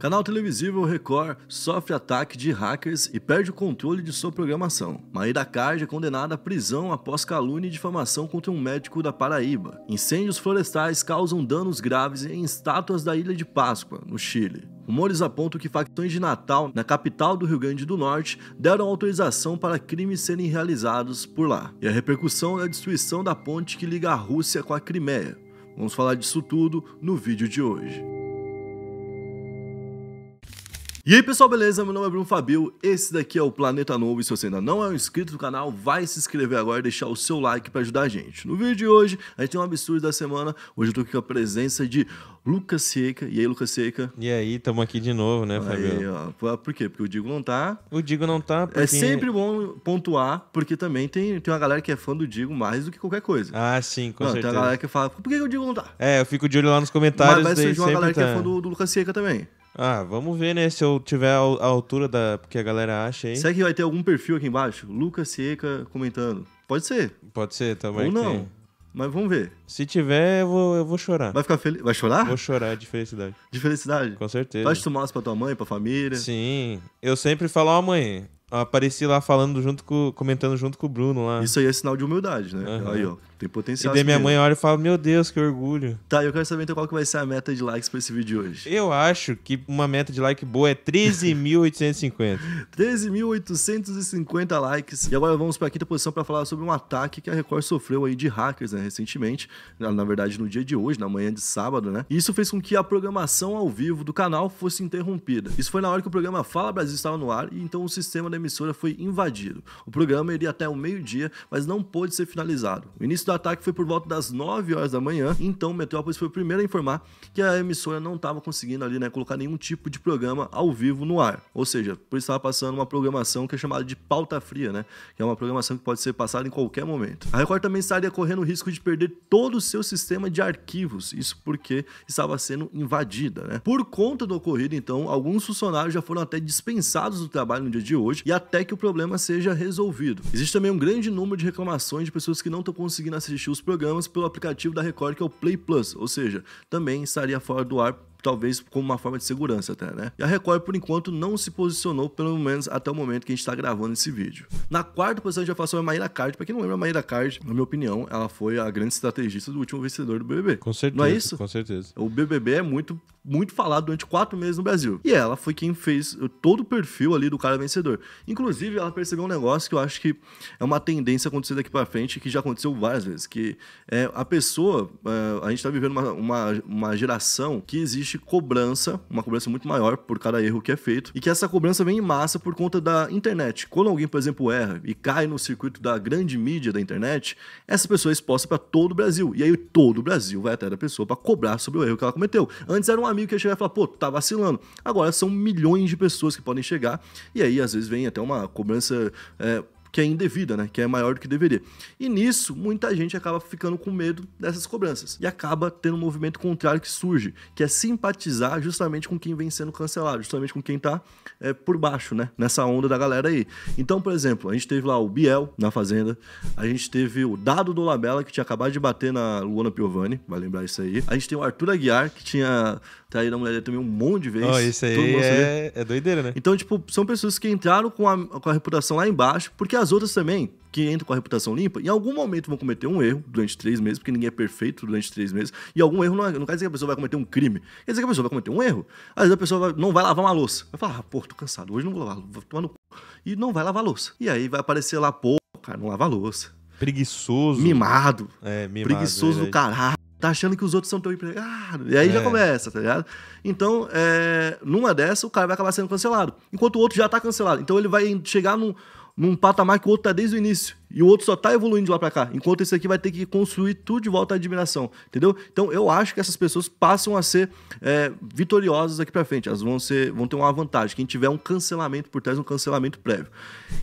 Canal televisivo Record sofre ataque de hackers e perde o controle de sua programação. Maíra Cardi é condenada à prisão após calúnia e difamação contra um médico da Paraíba. Incêndios florestais causam danos graves em estátuas da Ilha de Páscoa, no Chile. Rumores apontam que facções de Natal, na capital do Rio Grande do Norte, deram autorização para crimes serem realizados por lá. E a repercussão é a destruição da ponte que liga a Rússia com a Crimeia. Vamos falar disso tudo no vídeo de hoje. E aí pessoal, beleza? Meu nome é Bruno Fabio, esse daqui é o Planeta Novo e se você ainda não é um inscrito do canal, vai se inscrever agora e deixar o seu like para ajudar a gente. No vídeo de hoje, a gente tem um absurdo da semana, hoje eu tô aqui com a presença de Lucas Seca. E aí, Lucas Seca? E aí, tamo aqui de novo, né, Fabio? Aí, ó. Por quê? Porque o Digo não tá. O Digo não tá é porque... É sempre bom pontuar, porque também tem, tem uma galera que é fã do Digo mais do que qualquer coisa. Ah, sim, com não, certeza. Tem uma galera que fala, por que, o Digo não tá? É, eu fico de olho lá nos comentários. Mas vai surgir uma galera tá. que é fã do, tá. do Lucas Seca também. Ah, vamos ver, né? Se eu tiver a altura da que a galera acha aí. Será que vai ter algum perfil aqui embaixo? Lucas Seca comentando. Pode ser. Pode ser também. Ou não. Tem. Mas vamos ver. Se tiver, eu vou, eu vou chorar. Vai ficar feliz? Vai chorar? Vou chorar de felicidade. De felicidade? Com certeza. Vai tomar umas pra tua mãe, pra família? Sim. Eu sempre falo, ó, oh, mãe, apareci lá falando junto com. comentando junto com o Bruno lá. Isso aí é sinal de humildade, né? Uhum. Aí, ó. Tem potencial. E daí minha mãe olha e fala: Meu Deus, que orgulho. Tá, eu quero saber então qual que vai ser a meta de likes pra esse vídeo de hoje. Eu acho que uma meta de like boa é 13.850. 13.850 likes. E agora vamos pra quinta posição para falar sobre um ataque que a Record sofreu aí de hackers, né, recentemente. Na, na verdade, no dia de hoje, na manhã de sábado, né? E isso fez com que a programação ao vivo do canal fosse interrompida. Isso foi na hora que o programa Fala Brasil estava no ar e então o sistema da emissora foi invadido. O programa iria até o meio-dia, mas não pôde ser finalizado. O início do ataque foi por volta das 9 horas da manhã, então Metrópolis foi o primeiro a informar que a emissora não estava conseguindo ali, né, colocar nenhum tipo de programa ao vivo no ar. Ou seja, por isso estava passando uma programação que é chamada de pauta fria, né, que é uma programação que pode ser passada em qualquer momento. A Record também estaria correndo o risco de perder todo o seu sistema de arquivos, isso porque estava sendo invadida, né? Por conta do ocorrido, então, alguns funcionários já foram até dispensados do trabalho no dia de hoje e até que o problema seja resolvido. Existe também um grande número de reclamações de pessoas que não estão conseguindo assistir os programas pelo aplicativo da Record, que é o Play Plus, ou seja, também estaria fora do ar talvez como uma forma de segurança até, né? E a Record, por enquanto, não se posicionou, pelo menos até o momento que a gente está gravando esse vídeo. Na quarta posição vai falar sobre a Maíra Card. Pra quem não lembra, a Maíra Card, na minha opinião, ela foi a grande estrategista do último vencedor do BBB. Com certeza. Não é isso? Com certeza. O BBB é muito, muito falado durante quatro meses no Brasil. E ela foi quem fez todo o perfil ali do cara vencedor. Inclusive, ela percebeu um negócio que eu acho que é uma tendência acontecer daqui para frente, que já aconteceu várias vezes, que é, a pessoa, é, a gente tá vivendo uma, uma, uma geração que existe existe cobrança, uma cobrança muito maior por cada erro que é feito, e que essa cobrança vem em massa por conta da internet. Quando alguém, por exemplo, erra e cai no circuito da grande mídia da internet, essa pessoa é exposta para todo o Brasil. E aí todo o Brasil vai até da pessoa para cobrar sobre o erro que ela cometeu. Antes era um amigo que ia chegar e falar, pô, tá vacilando. Agora são milhões de pessoas que podem chegar, e aí às vezes vem até uma cobrança. É, que é indevida, né? Que é maior do que deveria. E nisso, muita gente acaba ficando com medo dessas cobranças e acaba tendo um movimento contrário que surge, que é simpatizar justamente com quem vem sendo cancelado, justamente com quem tá é, por baixo, né? Nessa onda da galera aí. Então, por exemplo, a gente teve lá o Biel na Fazenda, a gente teve o Dado do Labela, que tinha acabado de bater na Luana Piovani, vai lembrar isso aí. A gente tem o Arthur Aguiar, que tinha traído a mulher dele também um monte de vezes. Oh, isso aí é, é doideira, né? Então, tipo, são pessoas que entraram com a, com a reputação lá embaixo, porque as outras também, que entram com a reputação limpa, em algum momento vão cometer um erro durante três meses, porque ninguém é perfeito durante três meses, e algum erro não, é, não quer dizer que a pessoa vai cometer um crime, quer dizer que a pessoa vai cometer um erro. Às vezes a pessoa vai, não vai lavar uma louça, vai falar, ah, pô, tô cansado, hoje não vou lavar, vou tomar no c... e não vai lavar louça. E aí vai aparecer lá, pô, cara, não lava louça. Preguiçoso. Mimado. É, mimado. Preguiçoso é, do caralho tá achando que os outros são teu empregado. E aí é. já começa, tá ligado? Então, é, numa dessa, o cara vai acabar sendo cancelado. Enquanto o outro já tá cancelado. Então ele vai chegar num, num patamar que o outro tá desde o início. E o outro só tá evoluindo de lá para cá. Enquanto esse aqui vai ter que construir tudo de volta à admiração, entendeu? Então eu acho que essas pessoas passam a ser é, vitoriosas aqui para frente. Elas vão ser, vão ter uma vantagem. Quem tiver um cancelamento por trás, um cancelamento prévio.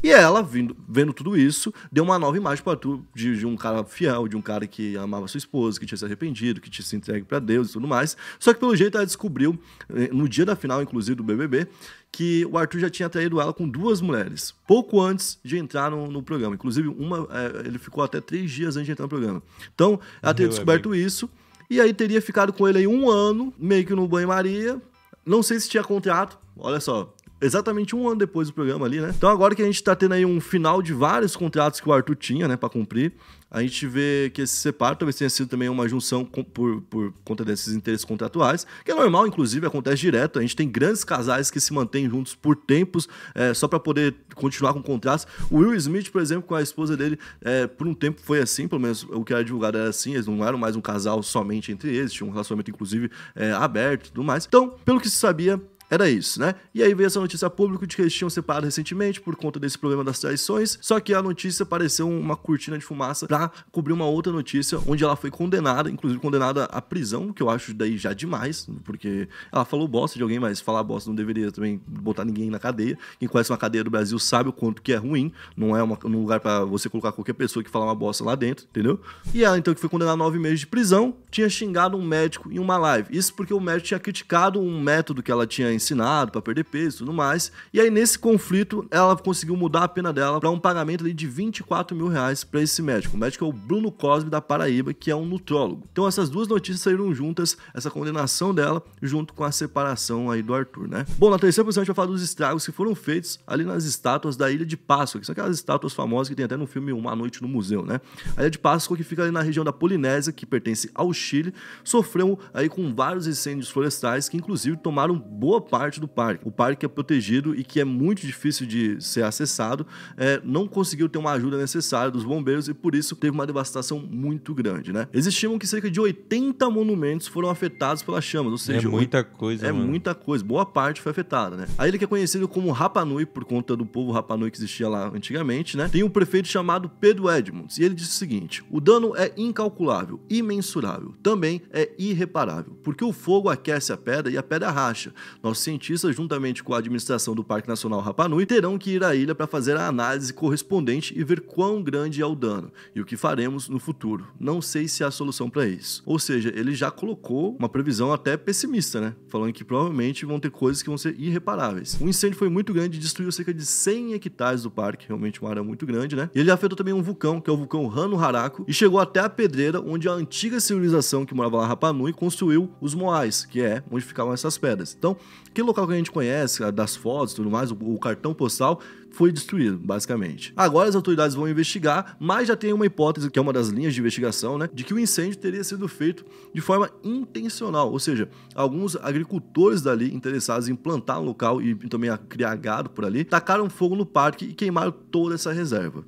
E ela, vindo, vendo tudo isso, deu uma nova imagem para tu de, de, um cara fiel, de um cara que amava sua esposa, que tinha se arrependido, que tinha se entregue para Deus e tudo mais. Só que pelo jeito ela descobriu é, no dia da final, inclusive do BBB, que o Arthur já tinha traído ela com duas mulheres, pouco antes de entrar no, no programa. Inclusive, uma, é, ele ficou até três dias antes de entrar no programa. Então, ela teria descoberto amigo. isso. E aí teria ficado com ele aí um ano, meio que no banho-maria. Não sei se tinha contrato, olha só exatamente um ano depois do programa ali, né? Então agora que a gente tá tendo aí um final de vários contratos que o Arthur tinha, né, para cumprir, a gente vê que esse separo talvez tenha sido também uma junção com, por, por conta desses interesses contratuais, que é normal, inclusive, acontece direto. A gente tem grandes casais que se mantêm juntos por tempos, é, só para poder continuar com contratos. O Will Smith, por exemplo, com a esposa dele, é, por um tempo foi assim, pelo menos o que era divulgado era assim, eles não eram mais um casal somente entre eles, tinha um relacionamento, inclusive, é, aberto e tudo mais. Então, pelo que se sabia, era isso, né? E aí veio essa notícia pública de que eles tinham separado recentemente por conta desse problema das traições, só que a notícia pareceu uma cortina de fumaça para cobrir uma outra notícia, onde ela foi condenada, inclusive condenada à prisão, que eu acho daí já demais, porque ela falou bosta de alguém, mas falar bosta não deveria também botar ninguém na cadeia. Quem conhece uma cadeia do Brasil sabe o quanto que é ruim, não é uma, um lugar para você colocar qualquer pessoa que fala uma bosta lá dentro, entendeu? E ela, então, que foi condenada a nove meses de prisão, tinha xingado um médico em uma live. Isso porque o médico tinha criticado um método que ela tinha ensinado para perder peso e tudo mais. E aí, nesse conflito, ela conseguiu mudar a pena dela para um pagamento ali de 24 mil reais para esse médico. O médico é o Bruno Cosme da Paraíba, que é um nutrólogo. Então, essas duas notícias saíram juntas, essa condenação dela, junto com a separação aí do Arthur, né? Bom, na terceira posição a gente vai falar dos estragos que foram feitos ali nas estátuas da Ilha de Páscoa, que são aquelas estátuas famosas que tem até no filme Uma Noite no Museu, né? A Ilha de Páscoa, que fica ali na região da Polinésia, que pertence ao Chile, sofreu aí com vários incêndios florestais que, inclusive, tomaram boa parte do parque. O parque é protegido e que é muito difícil de ser acessado, é, não conseguiu ter uma ajuda necessária dos bombeiros e por isso teve uma devastação muito grande, né? Eles que cerca de 80 monumentos foram afetados pelas chamas, ou é seja, é muita coisa. É mano. muita coisa, boa parte foi afetada, né? A ilha que é conhecida como Rapa Nui por conta do povo Rapa Nui que existia lá antigamente, né? Tem um prefeito chamado Pedro Edmonds e ele disse o seguinte: "O dano é incalculável, imensurável, também é irreparável, porque o fogo aquece a pedra e a pedra racha. Nós os cientistas, juntamente com a administração do Parque Nacional Rapanui, terão que ir à ilha para fazer a análise correspondente e ver quão grande é o dano e o que faremos no futuro. Não sei se há solução para isso. Ou seja, ele já colocou uma previsão até pessimista, né? Falando que provavelmente vão ter coisas que vão ser irreparáveis. O incêndio foi muito grande, destruiu cerca de 100 hectares do parque, realmente uma área muito grande, né? E ele afetou também um vulcão, que é o vulcão Hano Haraku, e chegou até a pedreira onde a antiga civilização que morava lá Rapanui construiu os moais, que é onde ficavam essas pedras. Então, que local que a gente conhece, das fotos e tudo mais, o, cartão postal, foi destruído, basicamente. Agora as autoridades vão investigar, mas já tem uma hipótese, que é uma das linhas de investigação, né, de que o incêndio teria sido feito de forma intencional, ou seja, alguns agricultores dali interessados em plantar um local e também a criar gado por ali, tacaram fogo no parque e queimaram toda essa reserva.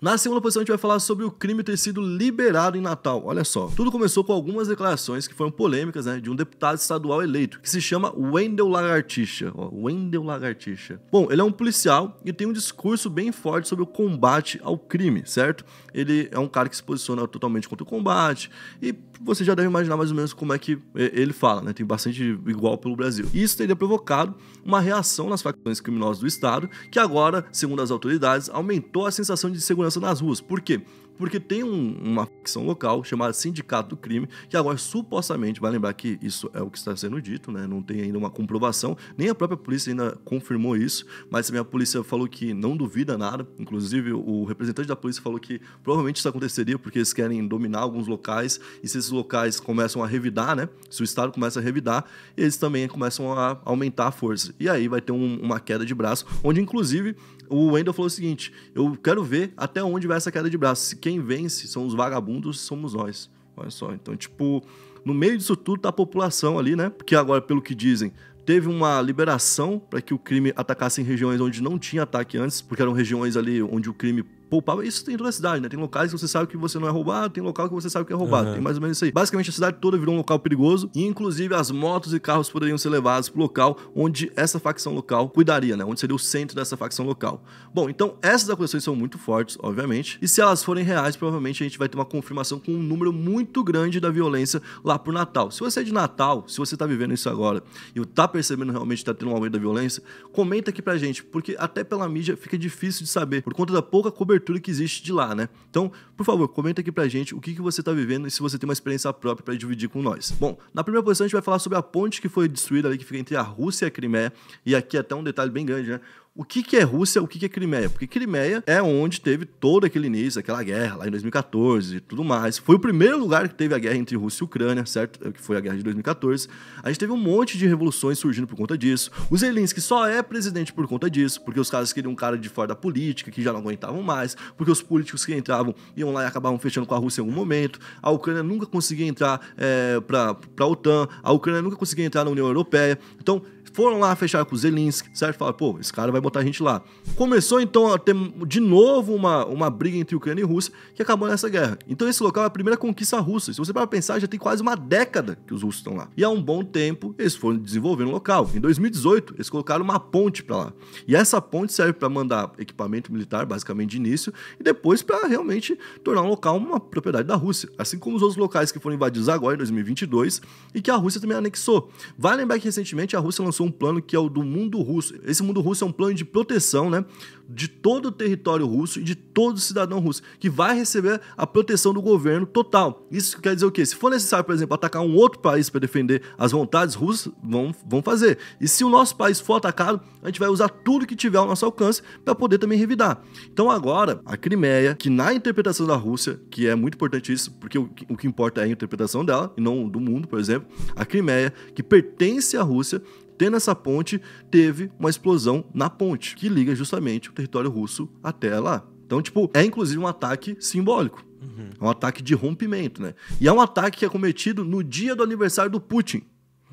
Na segunda posição, a gente vai falar sobre o crime ter sido liberado em Natal. Olha só. Tudo começou com algumas declarações que foram polêmicas, né? De um deputado estadual eleito, que se chama Wendel Lagartixa. Ó, Wendel Lagartixa. Bom, ele é um policial e tem um discurso bem forte sobre o combate ao crime, certo? Ele é um cara que se posiciona totalmente contra o combate e você já deve imaginar mais ou menos como é que é, ele fala, né? Tem bastante igual pelo Brasil. Isso teria provocado uma reação nas facções criminosas do Estado, que agora, segundo as autoridades, aumentou a sensação de segurança segurança nas ruas. Por quê? Porque tem um, uma facção local chamada Sindicato do Crime, que agora supostamente, vai lembrar que isso é o que está sendo dito, né? Não tem ainda uma comprovação, nem a própria polícia ainda confirmou isso, mas também a polícia falou que não duvida nada. Inclusive, o representante da polícia falou que provavelmente isso aconteceria porque eles querem dominar alguns locais, e se esses locais começam a revidar, né? Se o Estado começa a revidar, eles também começam a aumentar a força. E aí vai ter um, uma queda de braço, onde inclusive o Wendel falou o seguinte: eu quero ver até onde vai essa queda de braço. Quem vence são os vagabundos, somos nós. Olha só. Então, tipo, no meio disso tudo tá a população ali, né? Porque agora, pelo que dizem, teve uma liberação para que o crime atacasse em regiões onde não tinha ataque antes, porque eram regiões ali onde o crime poupava. Isso tem toda a cidade, né? Tem locais que você sabe que você não é roubado, tem local que você sabe que é roubado. Uhum. Tem mais ou menos isso aí. Basicamente, a cidade toda virou um local perigoso e, inclusive, as motos e carros poderiam ser levados pro local onde essa facção local cuidaria, né? Onde seria o centro dessa facção local. Bom, então essas acusações são muito fortes, obviamente, e se elas forem reais, provavelmente a gente vai ter uma confirmação com um número muito grande da violência lá pro Natal. Se você é de Natal, se você tá vivendo isso agora e tá percebendo realmente que tá tendo um aumento da violência, comenta aqui pra gente, porque até pela mídia fica difícil de saber, por conta da pouca cobertura cobertura que existe de lá, né? Então, por favor, comenta aqui pra gente o que, que você tá vivendo e se você tem uma experiência própria para dividir com nós. Bom, na primeira posição a gente vai falar sobre a ponte que foi destruída ali, que fica entre a Rússia e a Crimeia, e aqui é até um detalhe bem grande, né? o que, que é Rússia, o que, que é Crimeia. Porque Crimeia é onde teve todo aquele início, aquela guerra lá em 2014 e tudo mais. Foi o primeiro lugar que teve a guerra entre Rússia e Ucrânia, certo? É, que foi a guerra de 2014. A gente teve um monte de revoluções surgindo por conta disso. O Zelensky só é presidente por conta disso, porque os caras queriam um cara de fora da política, que já não aguentavam mais, porque os políticos que entravam iam lá e acabavam fechando com a Rússia em algum momento. A Ucrânia nunca conseguia entrar é, para a OTAN, a Ucrânia nunca conseguia entrar na União Europeia. Então, foram lá fechar com o certo? Falaram, pô, esse cara vai botar a gente lá. Começou então a ter de novo uma, uma briga entre Ucrânia e Rússia que acabou nessa guerra. Então esse local é a primeira conquista russa. Se você para pensar, já tem quase uma década que os russos estão lá. E há um bom tempo eles foram desenvolvendo o local. Em 2018, eles colocaram uma ponte para lá. E essa ponte serve para mandar equipamento militar, basicamente de início, e depois para realmente tornar o local uma propriedade da Rússia. Assim como os outros locais que foram invadidos agora em 2022 e que a Rússia também anexou. Vai vale lembrar que recentemente a Rússia lançou lançou um plano que é o do mundo russo. Esse mundo russo é um plano de proteção, né? De todo o território russo e de todo cidadão russo, que vai receber a proteção do governo total. Isso quer dizer o quê? Se for necessário, por exemplo, atacar um outro país para defender as vontades russas, vão, vão fazer. E se o nosso país for atacado, a gente vai usar tudo que tiver ao nosso alcance para poder também revidar. Então agora, a Crimeia, que na interpretação da Rússia, que é muito importante isso, porque o, o que importa é a interpretação dela e não do mundo, por exemplo, a Crimeia, que pertence à Rússia, tendo essa ponte, teve uma explosão na ponte, que liga justamente o território russo até lá. Então, tipo, é inclusive um ataque simbólico. Uhum. É um ataque de rompimento, né? E é um ataque que é cometido no dia do aniversário do Putin.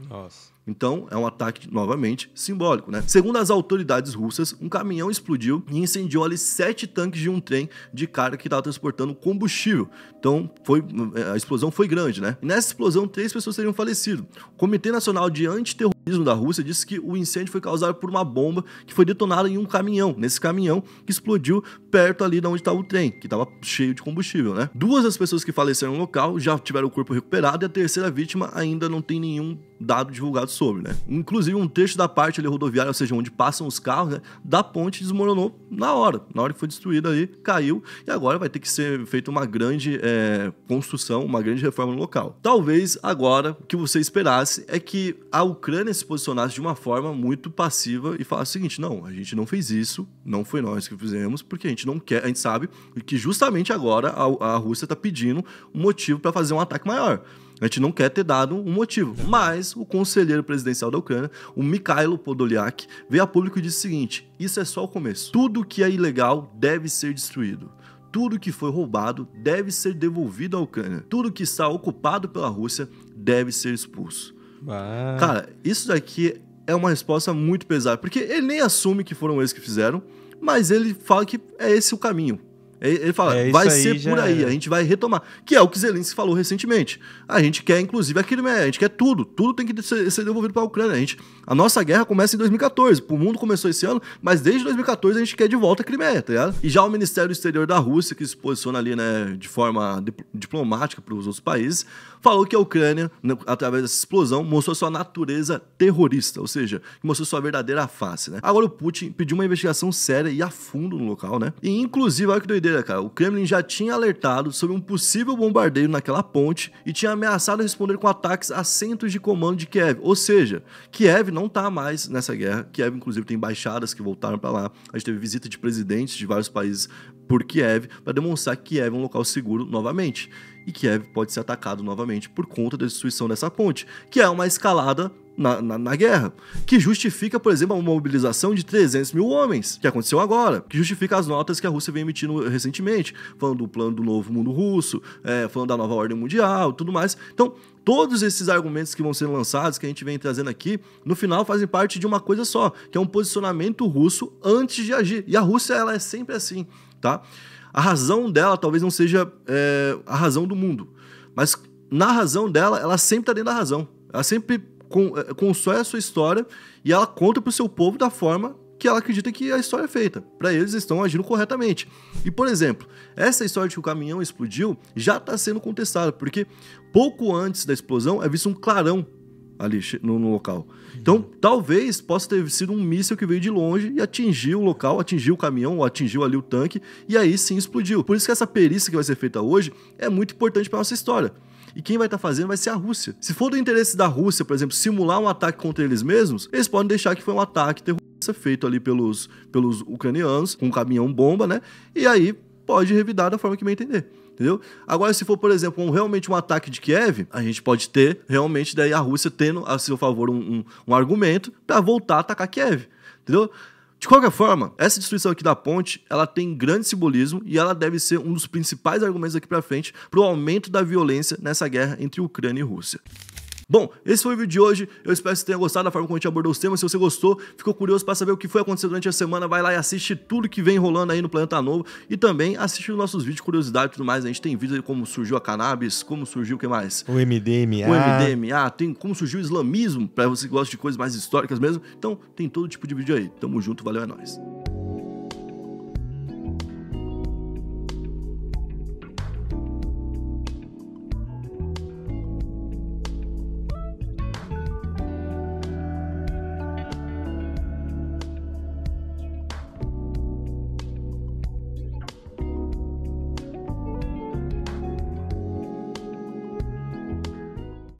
Nossa. Então, é um ataque, novamente, simbólico, né? Segundo as autoridades russas, um caminhão explodiu e incendiou ali sete tanques de um trem de carga que estava transportando combustível. Então, foi, eh, a explosão foi grande, né? E nessa explosão, três pessoas teriam falecido. O Comitê Nacional de Antiterrorismo da Rússia disse que o incêndio foi causado por uma bomba que foi detonada em um caminhão, nesse caminhão que explodiu perto ali de onde estava o trem, que estava cheio de combustível, né? Duas das pessoas que faleceram no local já tiveram o corpo recuperado e a terceira vítima ainda não tem nenhum dado divulgado sobre, né? Inclusive, um trecho da parte ali, rodoviária, ou seja, onde passam os carros, né, da ponte desmoronou na hora. Na hora que foi destruída ali, caiu e agora vai ter que ser feita uma grande é, construção, uma grande reforma no local. Talvez agora o que você esperasse é que a Ucrânia se posicionasse de uma forma muito passiva e falasse o seguinte: não, a gente não fez isso, não foi nós que fizemos, porque a gente não quer, a gente sabe que justamente agora a, a Rússia está pedindo um motivo para fazer um ataque maior. A gente não quer ter dado um motivo. Mas o conselheiro presidencial da Ucrânia, o Mikhailo Podolyak, veio a público e disse o seguinte: isso é só o começo. Tudo que é ilegal deve ser destruído tudo que foi roubado deve ser devolvido à Ucrânia. Tudo que está ocupado pela Rússia deve ser expulso. Cara, isso daqui é uma resposta muito pesada, porque ele nem assume que foram eles que fizeram, mas ele fala que é esse o caminho. Ele fala, é, vai ser por aí, a gente vai retomar. Que é o que Zelensky falou recentemente. A gente quer, inclusive, aquilo, a gente quer tudo. Tudo tem que ser, ser devolvido para a Ucrânia. A, gente, a nossa guerra começa em 2014. O mundo começou esse ano, mas desde 2014 a gente quer de volta a Crimeia, tá ligado? E já o Ministério Exterior da Rússia, que se posiciona ali, né, de forma dip diplomática para os outros países, falou que a Ucrânia, né, através dessa explosão, mostrou sua natureza terrorista, ou seja, mostrou sua verdadeira face, né? Agora o Putin pediu uma investigação séria e a fundo no local, né? E, inclusive, olha que doideira doideira, cara. O Kremlin já tinha alertado sobre um possível bombardeio naquela ponte e tinha ameaçado responder com ataques a centros de comando de Kiev. Ou seja, Kiev não tá mais nessa guerra. Kiev, inclusive, tem embaixadas que voltaram para lá. A gente teve visita de presidentes de vários países por Kiev para demonstrar que Kiev é um local seguro novamente. E Kiev pode ser atacado novamente por conta da destruição dessa ponte, que é uma escalada na, na, na, guerra, que justifica, por exemplo, uma mobilização de 300 mil homens, que aconteceu agora, que justifica as notas que a Rússia vem emitindo recentemente, falando do plano do novo mundo russo, é, falando da nova ordem mundial tudo mais. Então, todos esses argumentos que vão ser lançados, que a gente vem trazendo aqui, no final fazem parte de uma coisa só, que é um posicionamento russo antes de agir. E a Rússia, ela é sempre assim tá? A razão dela talvez não seja é, a razão do mundo, mas na razão dela, ela sempre está dentro da razão. Ela sempre con é, constrói a sua história e ela conta para o seu povo da forma que ela acredita que a história é feita. Para eles, estão agindo corretamente. E, por exemplo, essa história de que o caminhão explodiu já está sendo contestada, porque pouco antes da explosão é visto um clarão ali no, no local. Uhum. Então, talvez possa ter sido um míssil que veio de longe e atingiu o local, atingiu o caminhão, ou atingiu ali o tanque, e aí sim explodiu. Por isso que essa perícia que vai ser feita hoje é muito importante para nossa história. E quem vai estar tá fazendo vai ser a Rússia. Se for do interesse da Rússia, por exemplo, simular um ataque contra eles mesmos, eles podem deixar que foi um ataque terrorista feito ali pelos, pelos ucranianos, com um caminhão bomba, né? E aí pode revidar da forma que vai entender entendeu? Agora, se for, por exemplo, um, realmente um ataque de Kiev, a gente pode ter realmente daí a Rússia tendo a seu favor um, um, um argumento para voltar a atacar Kiev, entendeu? De qualquer forma, essa destruição aqui da ponte, ela tem grande simbolismo e ela deve ser um dos principais argumentos aqui para frente para o aumento da violência nessa guerra entre Ucrânia e Rússia. Bom, esse foi o vídeo de hoje. Eu espero que você tenha gostado da forma como a gente abordou os temas. Se você gostou, ficou curioso para saber o que foi acontecer durante a semana, vai lá e assiste tudo que vem rolando aí no Planeta Novo e também assiste os nossos vídeos, curiosidade e tudo mais. A gente tem vídeos aí como surgiu a cannabis, como surgiu o que mais? O MDMA. O MDMA, tem como surgiu o islamismo, para você que gosta de coisas mais históricas mesmo. Então, tem todo tipo de vídeo aí. Tamo junto, valeu, é nóis.